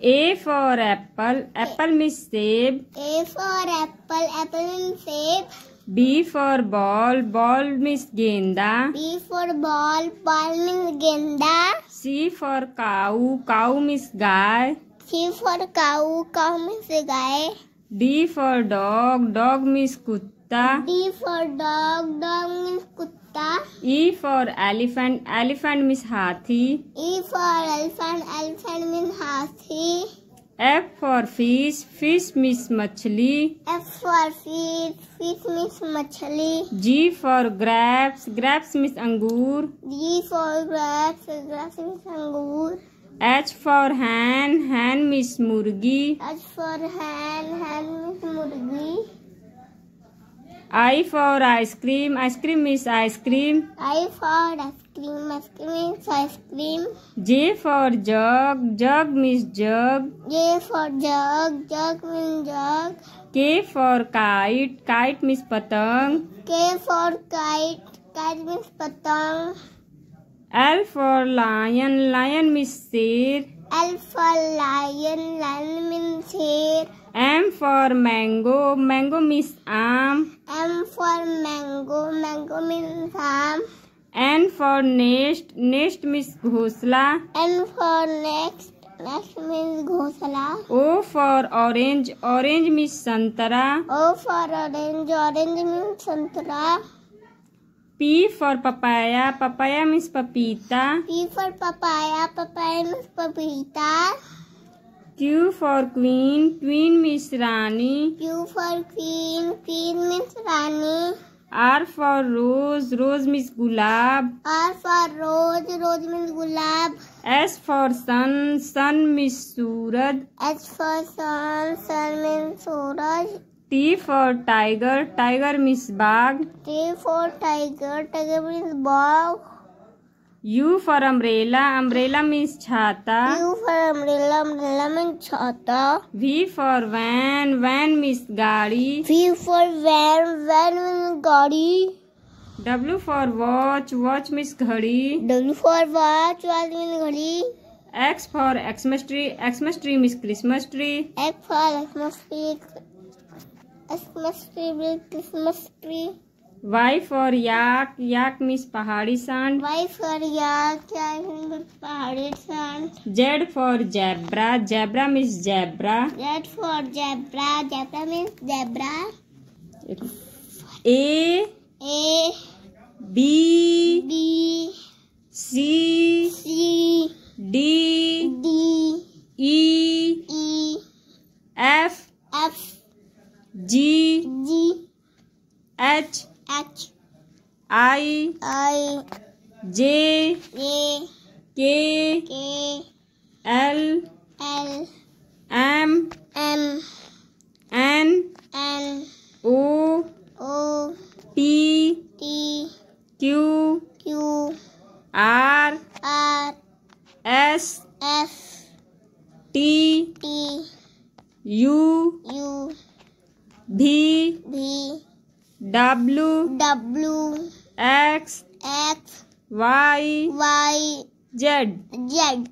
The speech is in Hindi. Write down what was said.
A for apple, apple means save. A for apple, apple means save. B for ball, ball means genda. B for ball, ball means genda. C for cow, cow means guy. C for cow, cow means guy. D for dog, dog means कुत्ता. D for dog, dog means कुत्ता. कुत्ता E for elephant. Elephant means हाथी. E for elephant. Elephant means हाथी. F for fish. Fish means मछली. F for fish. Fish means मछली. G for grapes. Grapes means अंगूर. G for grapes. Grapes means अंगूर. H for hen. Hen means मुर्गी. H for hen. Hen means मुर्गी. I for ice cream. Ice cream is ice cream. I for ice cream. Ice cream is ice cream. J for jug. Jug means jug. J for jug. Jug means jug. K for kite. Kite means patang. K for kite. Kite means patang. L for lion. Lion means sir. L for lion. Lion means sir. M for mango. Mango means arm. M for mango, mango means आम. N for nest, nest means घोंसला. N for next, next means घोंसला. O for orange, orange means संतरा. O for orange, orange means संतरा. P for papaya, papaya means पपीता. P for papaya, papaya means पपीता. Q for queen, queen means Rani. Q for queen, queen means Rani. R for rose, rose means gulab. R for rose, rose means gulab. S for sun, sun means suraj. S for sun, sun means suraj. T for tiger, tiger means bag. T for tiger, tiger means bag. U for umbrella. Umbrella means chhata. U for umbrella. Umbrella means chhata. V for van. Van means gadi. V for van. Van means gadi. W for watch. Watch means ghadi. W for watch. Watch means ghadi. X for Xmas tree. Xmas tree means Christmas tree. X for Xmas tree. Xmas tree means Christmas tree. Wife और याक याक मिस पहाड़ी सांड वाइफ और याक मिस पहाड़ी सांड Z for zebra zebra means zebra Z for zebra zebra means zebra A A B B C C D D E E F F G G H H I I J J K K L L M M N N O O P T Q Q R R S S T T U U V V W W X X Y Y Z Z